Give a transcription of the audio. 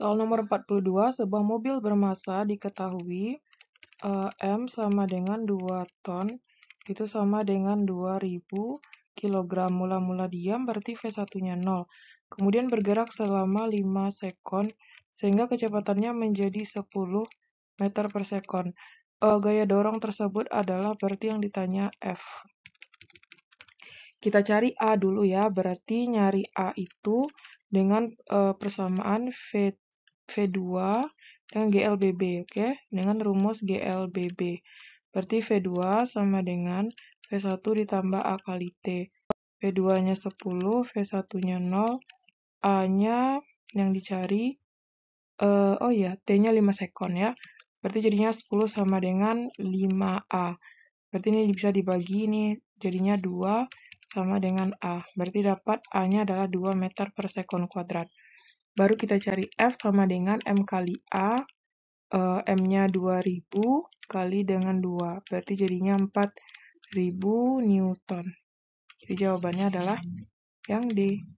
Soal nomor 42, sebuah mobil bermassa diketahui uh, M sama dengan 2 ton, itu sama dengan 2000 kg. Mula-mula diam berarti V1-nya 0. Kemudian bergerak selama 5 sekon, sehingga kecepatannya menjadi 10 meter per sekon. Uh, gaya dorong tersebut adalah berarti yang ditanya F. Kita cari A dulu ya, berarti nyari A itu dengan uh, persamaan V V2 dengan GLBB, oke? Okay? Dengan rumus GLBB. Berarti V2 sama dengan V1 ditambah A kali T. V2-nya 10, V1-nya 0, A-nya yang dicari, uh, oh iya, T-nya 5 sekon ya. Berarti jadinya 10 sama dengan 5A. Berarti ini bisa dibagi, ini jadinya 2 sama dengan A. Berarti dapat A-nya adalah 2 meter per sekon kuadrat baru kita cari F sama dengan M kali A, uh, M-nya 2000 kali dengan 2, berarti jadinya 4000 Newton. Jadi jawabannya adalah yang D.